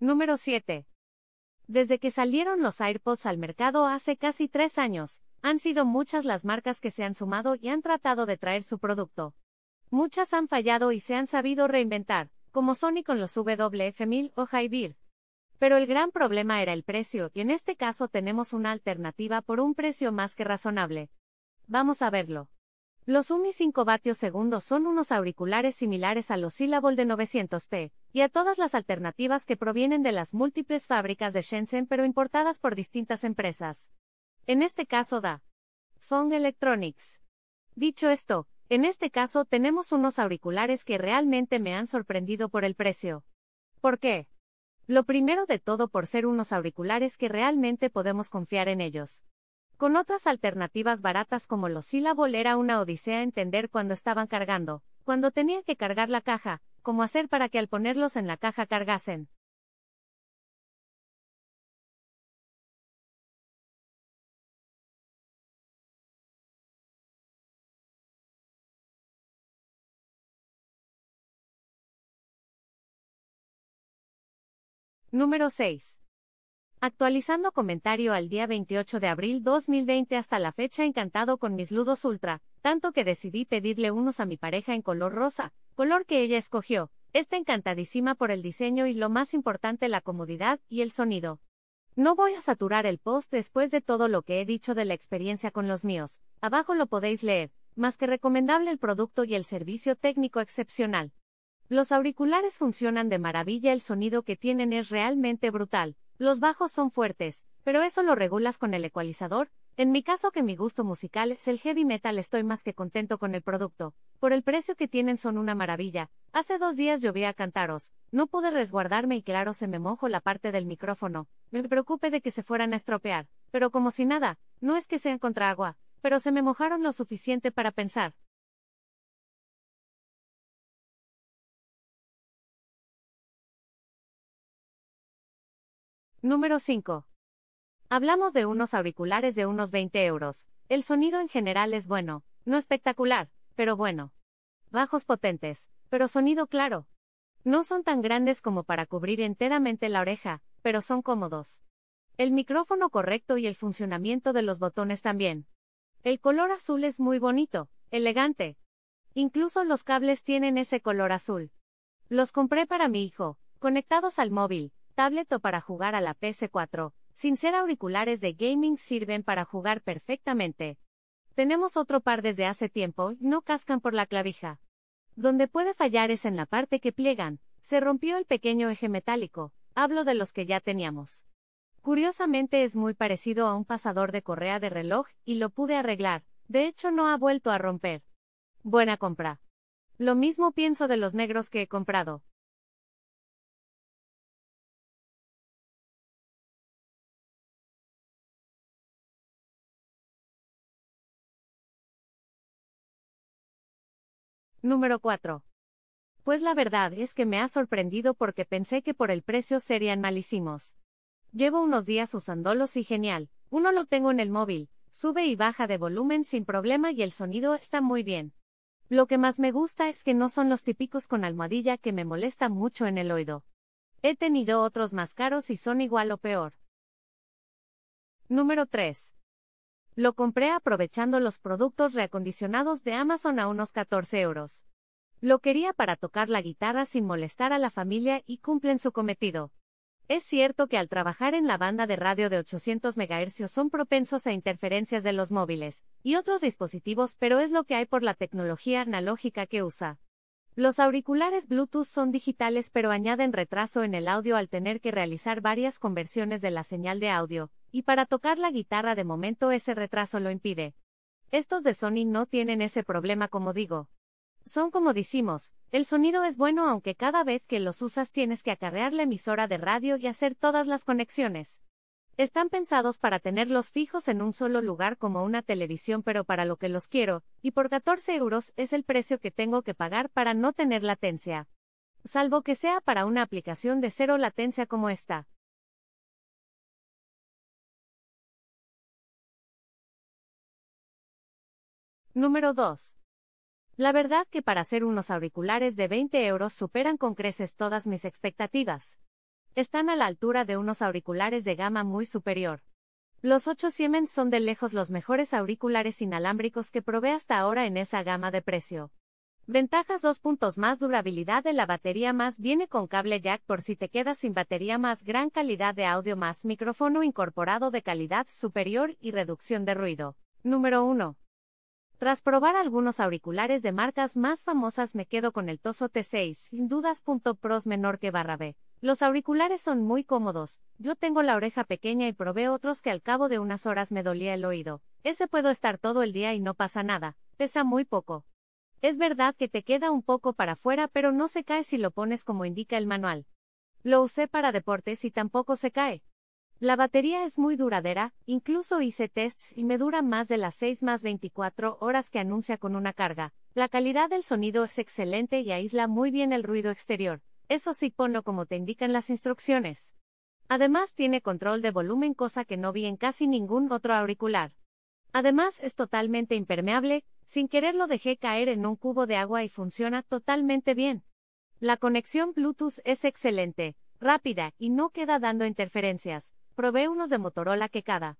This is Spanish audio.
Número 7. Desde que salieron los AirPods al mercado hace casi tres años, han sido muchas las marcas que se han sumado y han tratado de traer su producto. Muchas han fallado y se han sabido reinventar, como Sony con los WF1000 o hi pero el gran problema era el precio, y en este caso tenemos una alternativa por un precio más que razonable. Vamos a verlo. Los UMI 5 vatios segundos son unos auriculares similares a los Syllable de 900p, y a todas las alternativas que provienen de las múltiples fábricas de Shenzhen pero importadas por distintas empresas. En este caso da Fong Electronics. Dicho esto, en este caso tenemos unos auriculares que realmente me han sorprendido por el precio. ¿Por qué? Lo primero de todo por ser unos auriculares que realmente podemos confiar en ellos. Con otras alternativas baratas como los Syllable era una odisea entender cuando estaban cargando, cuando tenía que cargar la caja, cómo hacer para que al ponerlos en la caja cargasen. Número 6. Actualizando comentario al día 28 de abril 2020 hasta la fecha encantado con mis ludos ultra, tanto que decidí pedirle unos a mi pareja en color rosa, color que ella escogió, está encantadísima por el diseño y lo más importante la comodidad y el sonido. No voy a saturar el post después de todo lo que he dicho de la experiencia con los míos, abajo lo podéis leer, más que recomendable el producto y el servicio técnico excepcional. Los auriculares funcionan de maravilla, el sonido que tienen es realmente brutal, los bajos son fuertes, pero eso lo regulas con el ecualizador. En mi caso que mi gusto musical es el heavy metal estoy más que contento con el producto, por el precio que tienen son una maravilla. Hace dos días lloví a cantaros, no pude resguardarme y claro se me mojo la parte del micrófono, me preocupé de que se fueran a estropear, pero como si nada, no es que sean contra agua, pero se me mojaron lo suficiente para pensar, Número 5. Hablamos de unos auriculares de unos 20 euros. El sonido en general es bueno, no espectacular, pero bueno. Bajos potentes, pero sonido claro. No son tan grandes como para cubrir enteramente la oreja, pero son cómodos. El micrófono correcto y el funcionamiento de los botones también. El color azul es muy bonito, elegante. Incluso los cables tienen ese color azul. Los compré para mi hijo, conectados al móvil, tablet o para jugar a la PS4, sin ser auriculares de gaming sirven para jugar perfectamente. Tenemos otro par desde hace tiempo, no cascan por la clavija. Donde puede fallar es en la parte que pliegan, se rompió el pequeño eje metálico, hablo de los que ya teníamos. Curiosamente es muy parecido a un pasador de correa de reloj, y lo pude arreglar, de hecho no ha vuelto a romper. Buena compra. Lo mismo pienso de los negros que he comprado, Número 4. Pues la verdad es que me ha sorprendido porque pensé que por el precio serían malísimos. Llevo unos días usándolos y genial, uno lo tengo en el móvil, sube y baja de volumen sin problema y el sonido está muy bien. Lo que más me gusta es que no son los típicos con almohadilla que me molesta mucho en el oído. He tenido otros más caros y son igual o peor. Número 3. Lo compré aprovechando los productos reacondicionados de Amazon a unos 14 euros. Lo quería para tocar la guitarra sin molestar a la familia y cumplen su cometido. Es cierto que al trabajar en la banda de radio de 800 MHz son propensos a interferencias de los móviles y otros dispositivos, pero es lo que hay por la tecnología analógica que usa. Los auriculares Bluetooth son digitales pero añaden retraso en el audio al tener que realizar varias conversiones de la señal de audio, y para tocar la guitarra de momento ese retraso lo impide. Estos de Sony no tienen ese problema como digo. Son como decimos, el sonido es bueno aunque cada vez que los usas tienes que acarrear la emisora de radio y hacer todas las conexiones. Están pensados para tenerlos fijos en un solo lugar como una televisión pero para lo que los quiero, y por 14 euros es el precio que tengo que pagar para no tener latencia. Salvo que sea para una aplicación de cero latencia como esta. Número 2. La verdad que para hacer unos auriculares de 20 euros superan con creces todas mis expectativas. Están a la altura de unos auriculares de gama muy superior. Los 8 Siemens son de lejos los mejores auriculares inalámbricos que probé hasta ahora en esa gama de precio. Ventajas 2 puntos más durabilidad de la batería más viene con cable jack por si te quedas sin batería más gran calidad de audio más micrófono incorporado de calidad superior y reducción de ruido. Número 1. Tras probar algunos auriculares de marcas más famosas me quedo con el Toso T6, sin dudas. Pros menor que barra B. Los auriculares son muy cómodos, yo tengo la oreja pequeña y probé otros que al cabo de unas horas me dolía el oído, ese puedo estar todo el día y no pasa nada, pesa muy poco. Es verdad que te queda un poco para afuera pero no se cae si lo pones como indica el manual. Lo usé para deportes y tampoco se cae. La batería es muy duradera, incluso hice tests y me dura más de las 6 más 24 horas que anuncia con una carga. La calidad del sonido es excelente y aísla muy bien el ruido exterior. Eso sí, ponlo como te indican las instrucciones. Además tiene control de volumen cosa que no vi en casi ningún otro auricular. Además es totalmente impermeable, sin querer lo dejé caer en un cubo de agua y funciona totalmente bien. La conexión Bluetooth es excelente, rápida y no queda dando interferencias. Probé unos de Motorola que cada